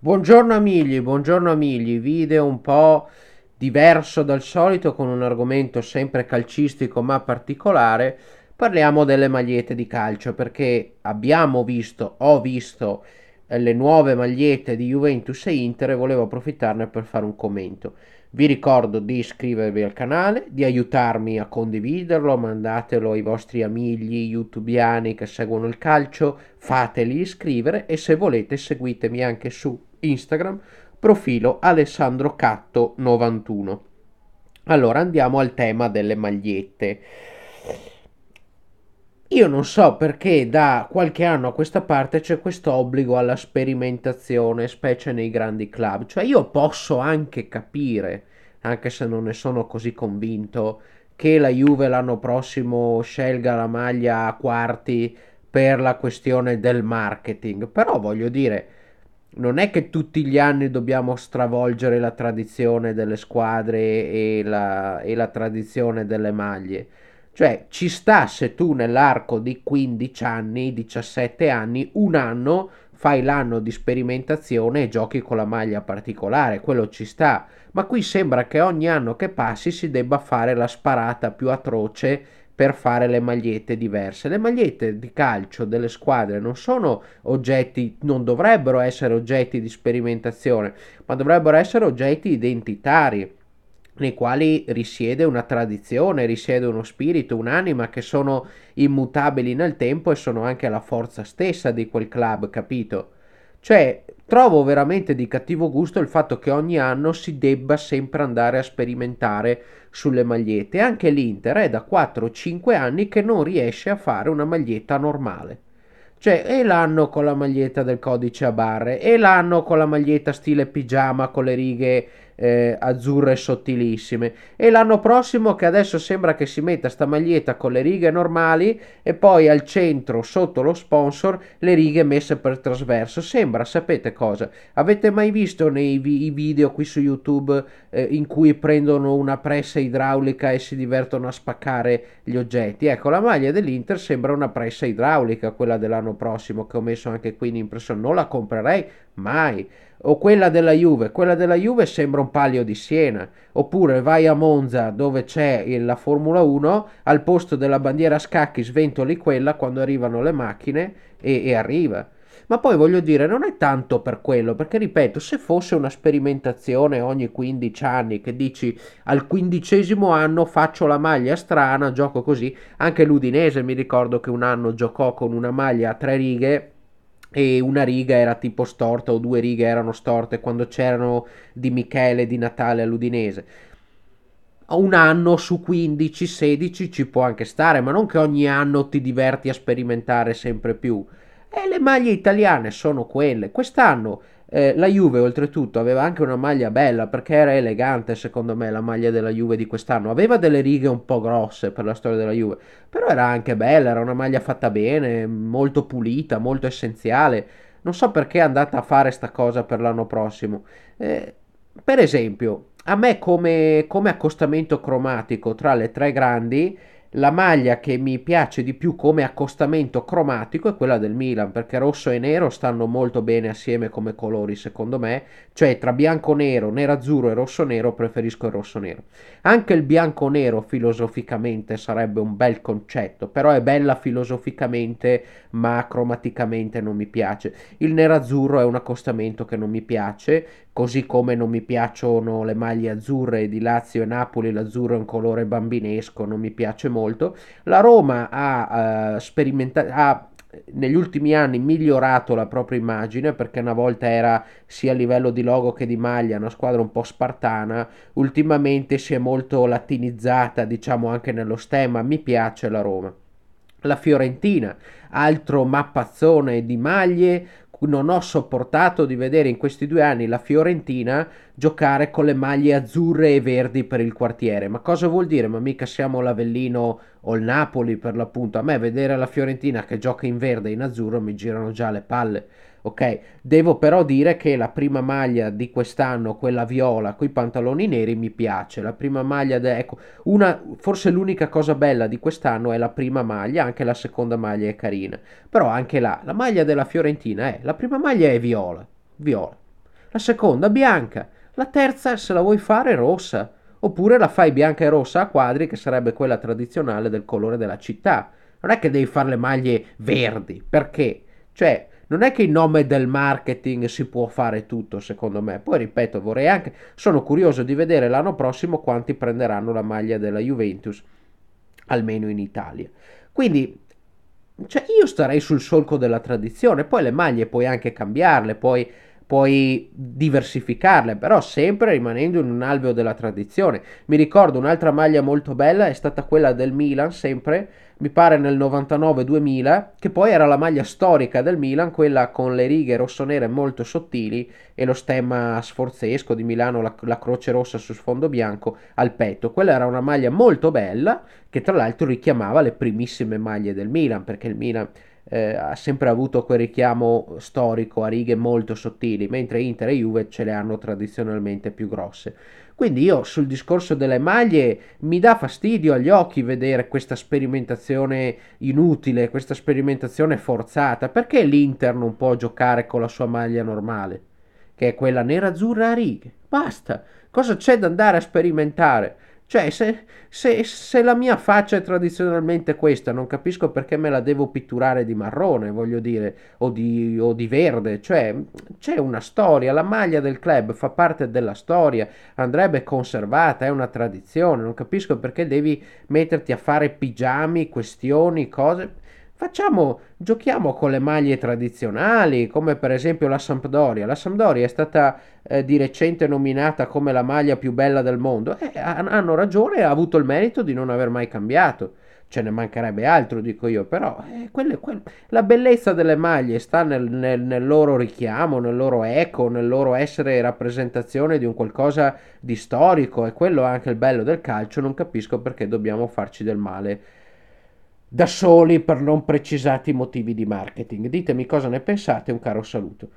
Buongiorno amigli, buongiorno amigli, video un po' diverso dal solito con un argomento sempre calcistico ma particolare. Parliamo delle magliette di calcio perché abbiamo visto, ho visto eh, le nuove magliette di Juventus e Inter e volevo approfittarne per fare un commento. Vi ricordo di iscrivervi al canale, di aiutarmi a condividerlo, mandatelo ai vostri amigli youtubiani che seguono il calcio, fateli iscrivere e se volete seguitemi anche su Instagram, profilo Alessandro Catto 91. Allora andiamo al tema delle magliette. Io non so perché da qualche anno a questa parte c'è questo obbligo alla sperimentazione, specie nei grandi club. Cioè io posso anche capire, anche se non ne sono così convinto, che la Juve l'anno prossimo scelga la maglia a quarti per la questione del marketing. Però voglio dire, non è che tutti gli anni dobbiamo stravolgere la tradizione delle squadre e la, e la tradizione delle maglie. Cioè, ci sta se tu nell'arco di 15 anni, 17 anni, un anno fai l'anno di sperimentazione e giochi con la maglia particolare, quello ci sta. Ma qui sembra che ogni anno che passi si debba fare la sparata più atroce per fare le magliette diverse. Le magliette di calcio delle squadre non sono oggetti, non dovrebbero essere oggetti di sperimentazione, ma dovrebbero essere oggetti identitari nei quali risiede una tradizione, risiede uno spirito, un'anima che sono immutabili nel tempo e sono anche la forza stessa di quel club, capito? Cioè, Trovo veramente di cattivo gusto il fatto che ogni anno si debba sempre andare a sperimentare sulle magliette. Anche l'Inter è da 4-5 anni che non riesce a fare una maglietta normale. Cioè, e l'anno con la maglietta del codice a barre, e l'anno con la maglietta stile pigiama con le righe eh, azzurre sottilissime. E l'anno prossimo, che adesso sembra che si metta sta maglietta con le righe normali e poi al centro, sotto lo sponsor, le righe messe per trasverso. Sembra, sapete cosa? Avete mai visto nei vi- video qui su YouTube eh, in cui prendono una pressa idraulica e si divertono a spaccare gli oggetti? Ecco, la maglia dell'Inter sembra una pressa idraulica, quella dell'anno prossimo, che ho messo anche qui in impressione. Non la comprerei mai o quella della Juve. Quella della Juve sembra un palio di Siena. Oppure vai a Monza dove c'è la Formula 1, al posto della bandiera a scacchi sventoli quella quando arrivano le macchine e, e arriva. Ma poi voglio dire, non è tanto per quello, perché ripeto, se fosse una sperimentazione ogni 15 anni che dici al quindicesimo anno faccio la maglia strana, gioco così, anche l'Udinese mi ricordo che un anno giocò con una maglia a tre righe e una riga era tipo storta o due righe erano storte quando c'erano di Michele di Natale all'Udinese. Un anno su 15-16 ci può anche stare, ma non che ogni anno ti diverti a sperimentare sempre più. E le maglie italiane sono quelle. Quest'anno eh, la Juve oltretutto aveva anche una maglia bella perché era elegante secondo me la maglia della Juve di quest'anno, aveva delle righe un po' grosse per la storia della Juve, però era anche bella, era una maglia fatta bene, molto pulita, molto essenziale. Non so perché è andata a fare sta cosa per l'anno prossimo. Eh, per esempio, a me come, come accostamento cromatico tra le tre grandi la maglia che mi piace di più come accostamento cromatico è quella del Milan, perché rosso e nero stanno molto bene assieme come colori, secondo me. Cioè, tra bianco-nero, nero-azzurro e rosso-nero, preferisco il rosso-nero. Anche il bianco-nero filosoficamente sarebbe un bel concetto, però è bella filosoficamente, ma cromaticamente non mi piace. Il nero-azzurro è un accostamento che non mi piace, così come non mi piacciono le maglie azzurre di Lazio e Napoli, l'azzurro è un colore bambinesco, non mi piace molto. La Roma ha eh, sperimentato negli ultimi anni migliorato la propria immagine perché una volta era sia a livello di logo che di maglia una squadra un po' spartana, ultimamente si è molto latinizzata, diciamo anche nello stemma, mi piace la Roma. La Fiorentina, altro mappazzone di maglie non ho sopportato di vedere in questi due anni la Fiorentina giocare con le maglie azzurre e verdi per il quartiere. Ma cosa vuol dire? Ma mica siamo l'Avellino o il Napoli per l'appunto. A me vedere la Fiorentina che gioca in verde e in azzurro mi girano già le palle. Ok, devo però dire che la prima maglia di quest'anno, quella viola, con i pantaloni neri, mi piace. La prima maglia, de... ecco, una, forse l'unica cosa bella di quest'anno è la prima maglia, anche la seconda maglia è carina. Però anche là, la maglia della Fiorentina è, la prima maglia è viola, viola. La seconda bianca, la terza se la vuoi fare rossa. Oppure la fai bianca e rossa a quadri, che sarebbe quella tradizionale del colore della città. Non è che devi fare le maglie verdi, perché? Cioè non è che in nome del marketing si può fare tutto, secondo me. Poi ripeto, vorrei anche sono curioso di vedere l'anno prossimo quanti prenderanno la maglia della Juventus almeno in Italia. Quindi cioè, io starei sul solco della tradizione, poi le maglie puoi anche cambiarle, puoi puoi diversificarle, però sempre rimanendo in un alveo della tradizione. Mi ricordo un'altra maglia molto bella è stata quella del Milan, sempre, mi pare nel 99-2000, che poi era la maglia storica del Milan, quella con le righe rossonere molto sottili e lo stemma sforzesco di Milano, la, la croce rossa su sfondo bianco al petto. Quella era una maglia molto bella che tra l'altro richiamava le primissime maglie del Milan, perché il Milan eh, ha sempre avuto quel richiamo storico a righe molto sottili, mentre Inter e Juve ce le hanno tradizionalmente più grosse. Quindi io sul discorso delle maglie mi dà fastidio agli occhi vedere questa sperimentazione inutile, questa sperimentazione forzata. Perché l'Inter non può giocare con la sua maglia normale? Che è quella nera-azzurra a righe. Basta. Cosa c'è da andare a sperimentare? Cioè, se, se, se, la mia faccia è tradizionalmente questa, non capisco perché me la devo pitturare di marrone, voglio dire, o di, o di, verde. Cioè, c'è una storia, la maglia del club fa parte della storia, andrebbe conservata, è una tradizione. Non capisco perché devi metterti a fare pigiami, questioni, cose Facciamo, giochiamo con le maglie tradizionali, come per esempio la Sampdoria. La Sampdoria è stata eh, di recente nominata come la maglia più bella del mondo e eh, hanno ragione, ha avuto il merito di non aver mai cambiato. Ce ne mancherebbe altro, dico io, però eh, quelle, quelle... la bellezza delle maglie sta nel, nel, nel loro richiamo, nel loro eco, nel loro essere rappresentazione di un qualcosa di storico e quello è anche il bello del calcio, non capisco perché dobbiamo farci del male da soli per non precisati motivi di marketing. Ditemi cosa ne pensate, un caro saluto.